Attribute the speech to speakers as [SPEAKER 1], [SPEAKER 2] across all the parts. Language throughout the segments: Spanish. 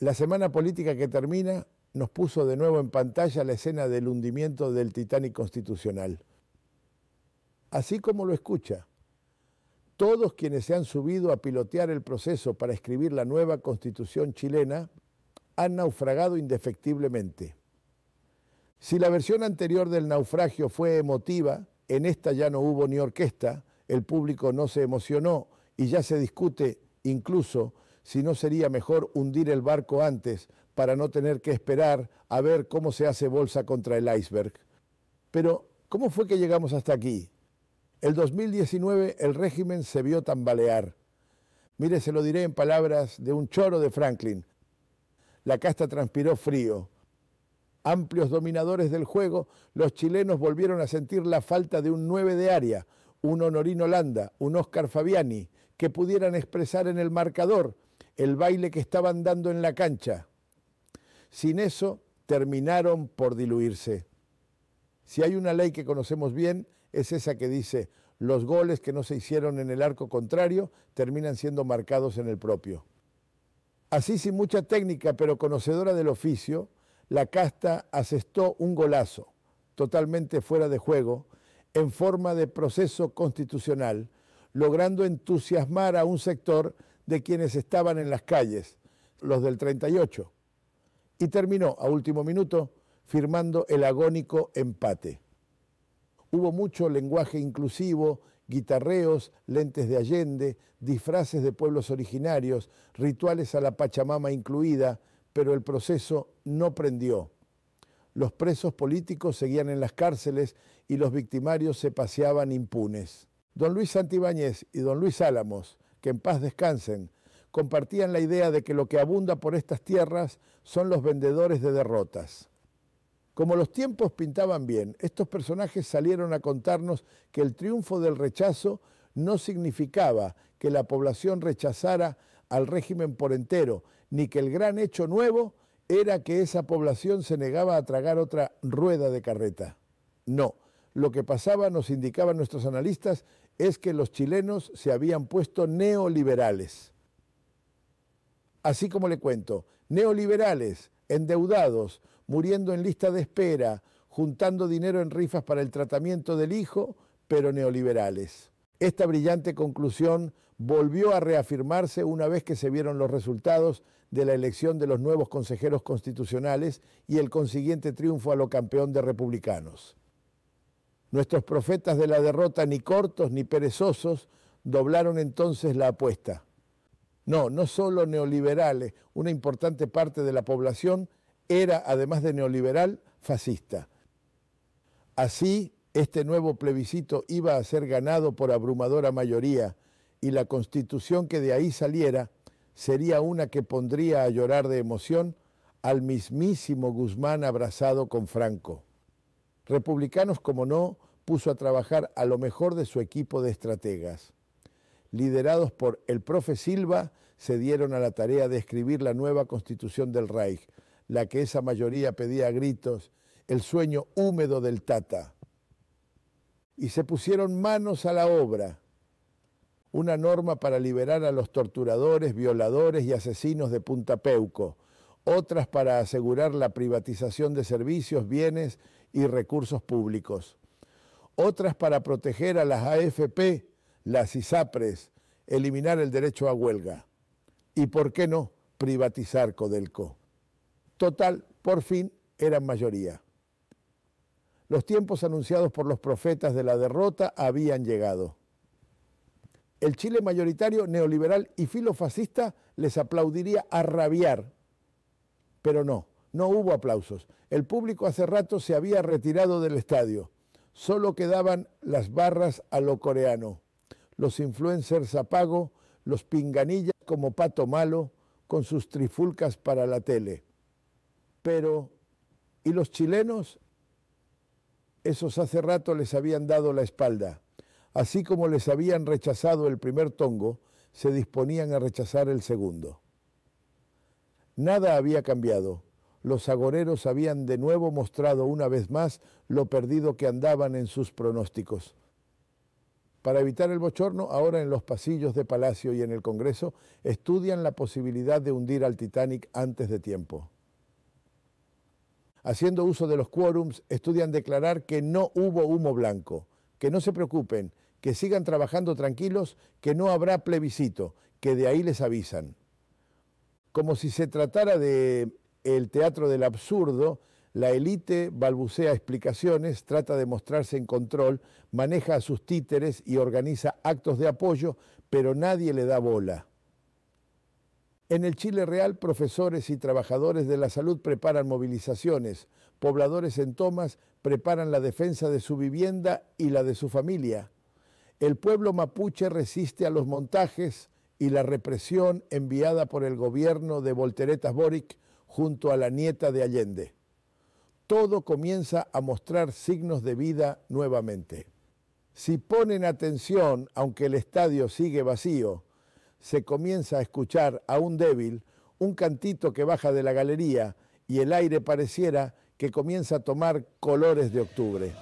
[SPEAKER 1] La semana política que termina nos puso de nuevo en pantalla la escena del hundimiento del Titanic constitucional. Así como lo escucha, todos quienes se han subido a pilotear el proceso para escribir la nueva constitución chilena han naufragado indefectiblemente. Si la versión anterior del naufragio fue emotiva, en esta ya no hubo ni orquesta, el público no se emocionó y ya se discute incluso si no sería mejor hundir el barco antes para no tener que esperar a ver cómo se hace bolsa contra el iceberg. Pero, ¿cómo fue que llegamos hasta aquí? El 2019 el régimen se vio tambalear. Mire, se lo diré en palabras de un choro de Franklin. La casta transpiró frío. Amplios dominadores del juego, los chilenos volvieron a sentir la falta de un 9 de área, un Honorino Landa, un Oscar Fabiani, que pudieran expresar en el marcador el baile que estaban dando en la cancha. Sin eso terminaron por diluirse. Si hay una ley que conocemos bien, es esa que dice, los goles que no se hicieron en el arco contrario terminan siendo marcados en el propio. Así sin mucha técnica, pero conocedora del oficio, la casta asestó un golazo, totalmente fuera de juego, en forma de proceso constitucional, logrando entusiasmar a un sector de quienes estaban en las calles, los del 38, y terminó a último minuto firmando el agónico empate. Hubo mucho lenguaje inclusivo, guitarreos, lentes de Allende, disfraces de pueblos originarios, rituales a la Pachamama incluida, pero el proceso no prendió. Los presos políticos seguían en las cárceles y los victimarios se paseaban impunes. Don Luis Santibáñez y don Luis Álamos en paz descansen, compartían la idea de que lo que abunda por estas tierras son los vendedores de derrotas. Como los tiempos pintaban bien, estos personajes salieron a contarnos que el triunfo del rechazo no significaba que la población rechazara al régimen por entero, ni que el gran hecho nuevo era que esa población se negaba a tragar otra rueda de carreta. No, lo que pasaba, nos indicaban nuestros analistas, es que los chilenos se habían puesto neoliberales. Así como le cuento, neoliberales, endeudados, muriendo en lista de espera, juntando dinero en rifas para el tratamiento del hijo, pero neoliberales. Esta brillante conclusión volvió a reafirmarse una vez que se vieron los resultados de la elección de los nuevos consejeros constitucionales y el consiguiente triunfo a lo campeón de republicanos. Nuestros profetas de la derrota, ni cortos ni perezosos, doblaron entonces la apuesta. No, no solo neoliberales, una importante parte de la población era, además de neoliberal, fascista. Así, este nuevo plebiscito iba a ser ganado por abrumadora mayoría y la constitución que de ahí saliera sería una que pondría a llorar de emoción al mismísimo Guzmán abrazado con Franco. Republicanos, como no, puso a trabajar a lo mejor de su equipo de estrategas. Liderados por el profe Silva, se dieron a la tarea de escribir la nueva constitución del Reich, la que esa mayoría pedía a gritos, el sueño húmedo del Tata. Y se pusieron manos a la obra. Una norma para liberar a los torturadores, violadores y asesinos de Punta Peuco, otras para asegurar la privatización de servicios, bienes y recursos públicos. Otras para proteger a las AFP, las ISAPRES, eliminar el derecho a huelga. Y por qué no privatizar Codelco. Total, por fin eran mayoría. Los tiempos anunciados por los profetas de la derrota habían llegado. El Chile mayoritario neoliberal y filofascista les aplaudiría a rabiar, pero no no hubo aplausos. El público hace rato se había retirado del estadio. Solo quedaban las barras a lo coreano. Los influencers a pago, los pinganillas como pato malo, con sus trifulcas para la tele. Pero, ¿y los chilenos? Esos hace rato les habían dado la espalda. Así como les habían rechazado el primer tongo, se disponían a rechazar el segundo. Nada había cambiado los agoreros habían de nuevo mostrado una vez más lo perdido que andaban en sus pronósticos. Para evitar el bochorno, ahora en los pasillos de Palacio y en el Congreso estudian la posibilidad de hundir al Titanic antes de tiempo. Haciendo uso de los quórums, estudian declarar que no hubo humo blanco, que no se preocupen, que sigan trabajando tranquilos, que no habrá plebiscito, que de ahí les avisan. Como si se tratara de el teatro del absurdo, la élite balbucea explicaciones, trata de mostrarse en control, maneja a sus títeres y organiza actos de apoyo, pero nadie le da bola. En el Chile real, profesores y trabajadores de la salud preparan movilizaciones, pobladores en tomas preparan la defensa de su vivienda y la de su familia. El pueblo mapuche resiste a los montajes y la represión enviada por el gobierno de Volteretas Boric junto a la nieta de Allende. Todo comienza a mostrar signos de vida nuevamente. Si ponen atención, aunque el estadio sigue vacío, se comienza a escuchar a un débil un cantito que baja de la galería y el aire pareciera que comienza a tomar colores de octubre.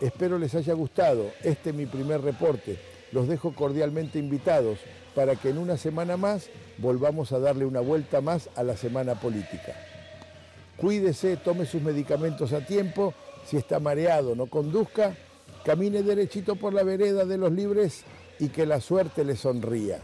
[SPEAKER 1] Espero les haya gustado. Este es mi primer reporte. Los dejo cordialmente invitados para que en una semana más volvamos a darle una vuelta más a la semana política. Cuídese, tome sus medicamentos a tiempo, si está mareado no conduzca, camine derechito por la vereda de los libres y que la suerte le sonría.